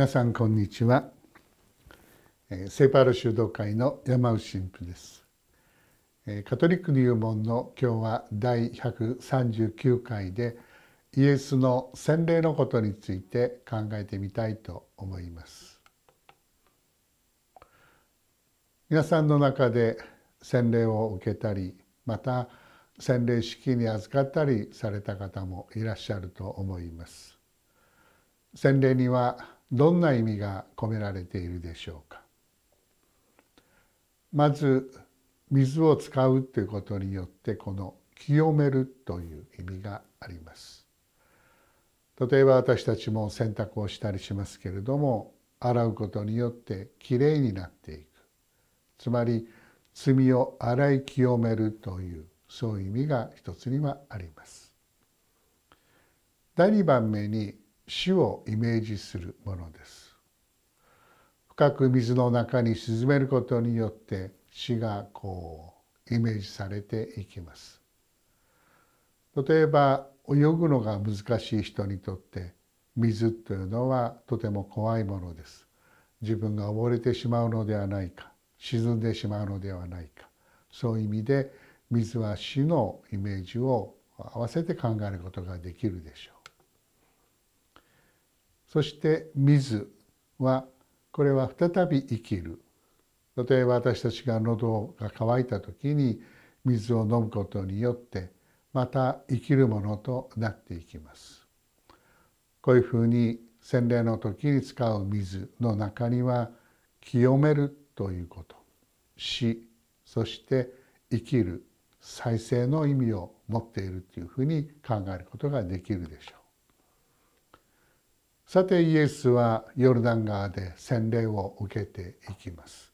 皆さんこんにちはセーパール修道会の山内神父ですえカトリック入門の今日は第139回でイエスの洗礼のことについて考えてみたいと思います皆さんの中で洗礼を受けたりまた洗礼式に預かったりされた方もいらっしゃると思います洗礼にはどんな意味が込められているでしょうかまず水を使うということによってこの清めるという意味があります例えば私たちも洗濯をしたりしますけれども洗うことによってきれいになっていくつまり罪を洗い清めるというそういう意味が一つにはあります第2番目に死をイメージするものです深く水の中に沈めることによって死がこうイメージされていきます例えば泳ぐのが難しい人にとって水というのはとても怖いものです自分が溺れてしまうのではないか沈んでしまうのではないかそういう意味で水は死のイメージを合わせて考えることができるでしょうそして水はこれは再び生きる例えば私たちが喉が渇いた時に水を飲むことによってまた生きるものとなっていきますこういうふうに洗礼の時に使う水の中には清めるということ死そして生きる再生の意味を持っているというふうに考えることができるでしょう。さてイエスはヨルダン川で洗礼を受けていきます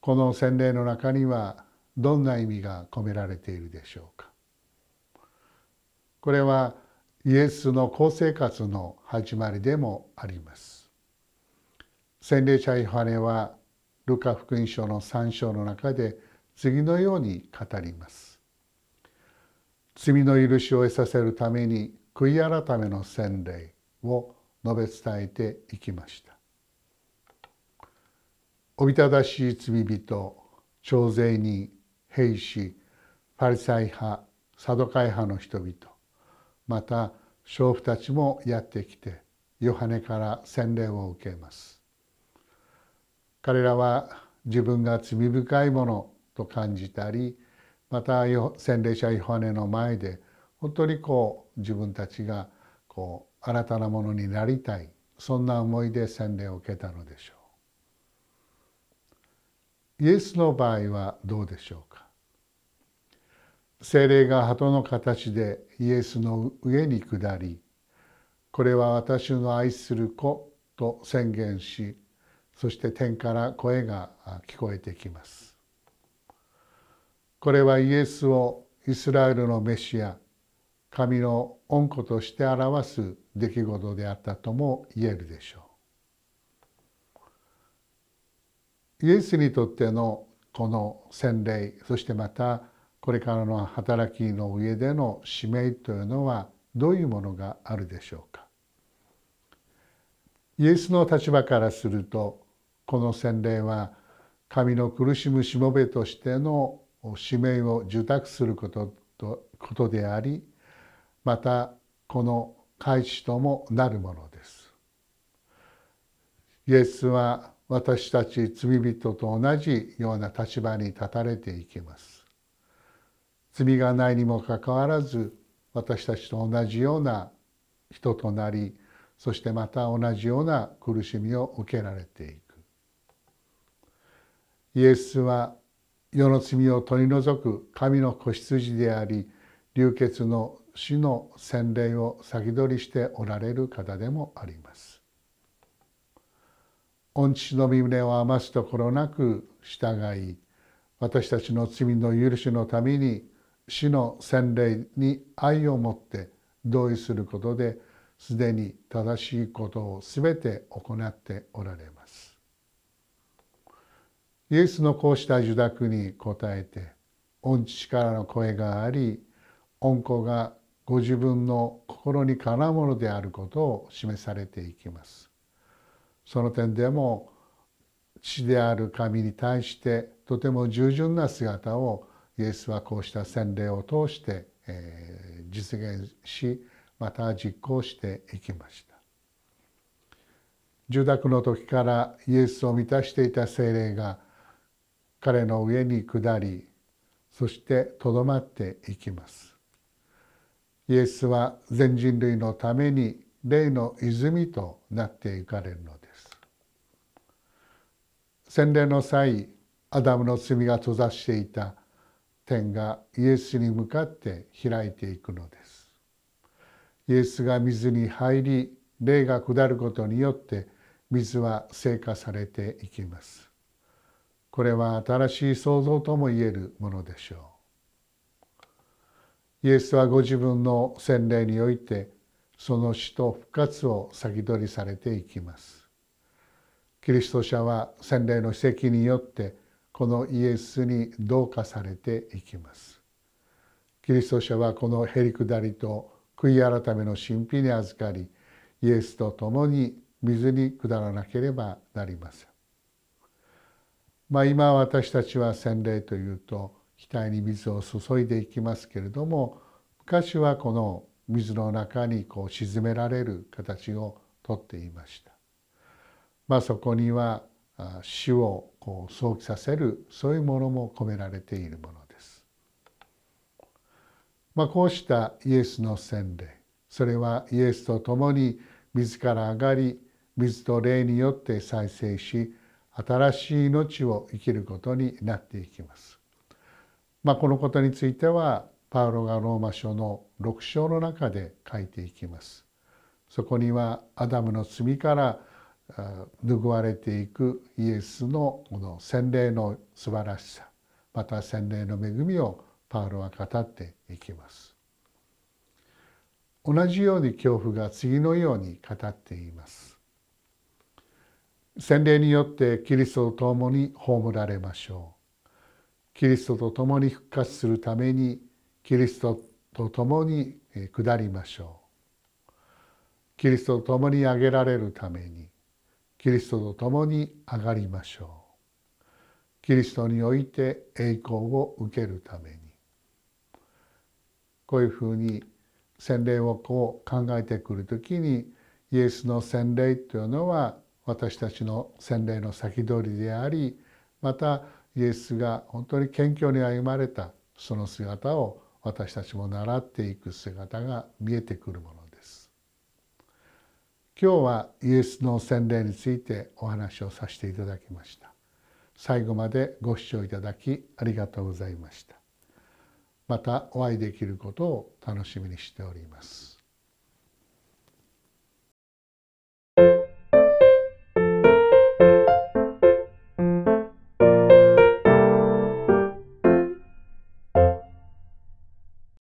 この洗礼の中にはどんな意味が込められているでしょうかこれはイエスの高生活の始まりでもあります洗礼者イハネはルカ福音書の3章の中で次のように語ります罪の許しを得させるために悔い改めの洗礼を述べ伝えていきましたおびただしい罪人徴税人兵士パリサイ派サドカイ派の人々また娼婦たちもやってきてヨハネから洗礼を受けます彼らは自分が罪深いものと感じたりまた洗礼者ヨハネの前で本当にこう自分たちがこ新たなものになりたいそんな思いで洗礼を受けたのでしょうイエスの場合はどうでしょうか精霊が鳩の形でイエスの上に下りこれは私の愛する子と宣言しそして天から声が聞こえてきますこれはイエスをイスラエルのメシア神の恩子として表す出来事であったとも言えるでしょう。イエスにとってのこの洗礼そしてまたこれからの働きの上での使命というのはどういうものがあるでしょうかイエスの立場からするとこの洗礼は神の苦しむしもべとしての使命を受託することとことでありまたこの開始ともなるものですイエスは私たち罪人と同じような立場に立たれていきます罪がないにもかかわらず私たちと同じような人となりそしてまた同じような苦しみを受けられていくイエスは世の罪を取り除く神の子羊であり流血の主の洗礼を先取りしておられる方でもあります。御父の御胸を余すところなく従い私たちの罪の許しのために死の洗礼に愛を持って同意することですでに正しいことを全て行っておられます。イエスのこうした受諾に応えて御父からの声があり御子がご自分の心にかなうものであることを示されていきます。その点でも父である神に対してとても従順な姿をイエスはこうした洗礼を通して、え実現しまた実行していきました住宅の時からイエスを満たしていた精霊が彼の上に下りそしてとどまっていきますイエスは全人類のために霊の泉となっていかれるのです洗礼の際アダムの罪が閉ざしていた天がイエスに向かって開いていくのですイエスが水に入り霊が下ることによって水は成果されていきますこれは新しい創造ともいえるものでしょうイエスはご自分の洗礼においてその死と復活を先取りされていきます。キリスト者は洗礼の奇跡によってこのイエスに同化されていきます。キリスト者はこのへりくだりと悔い改めの神秘に預かりイエスと共に水に下らなければなりません。まあ、今私たちは洗礼というと額に水を注いでいきますけれども昔はこの水の中にこう沈められる形をとっていました。まあ、そこには死をこう想起させるそういうものも込められているものです。まあ、こうしたイエスの洗礼それはイエスと共に自ら上がり水と霊によって再生し新しい命を生きることになっていきます。まあ、このことについてはパウロがローマ書の6章の中で書いていきます。そこにはアダムの罪から拭われていくイエスのこの洗礼の素晴らしさまた洗礼の恵みをパウロは語っていきます。同じように恐怖が次のように語っています。洗礼によってキリストと共に葬られましょう。キリストと共に復活するためにキリストと共に下りましょうキリストと共に上げられるためにキリストと共に上がりましょうキリストにおいて栄光を受けるためにこういうふうに洗礼をこう考えてくる時にイエスの洗礼というのは私たちの洗礼の先取りでありまたイエスが本当に謙虚に歩まれたその姿を私たちも習っていく姿が見えてくるものです今日はイエスの洗礼についてお話をさせていただきました最後までご視聴いただきありがとうございましたまたお会いできることを楽しみにしております